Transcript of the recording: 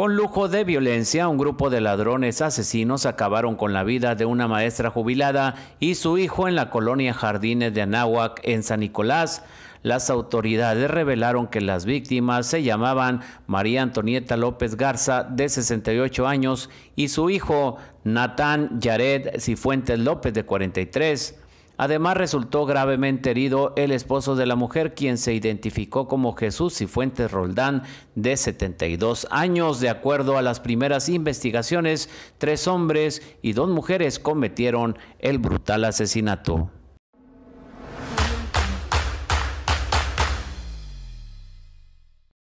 Con lujo de violencia, un grupo de ladrones asesinos acabaron con la vida de una maestra jubilada y su hijo en la colonia Jardines de Anáhuac, en San Nicolás. Las autoridades revelaron que las víctimas se llamaban María Antonieta López Garza, de 68 años, y su hijo Natán Yared Cifuentes López, de 43. Además resultó gravemente herido el esposo de la mujer, quien se identificó como Jesús Cifuentes Roldán, de 72 años. De acuerdo a las primeras investigaciones, tres hombres y dos mujeres cometieron el brutal asesinato.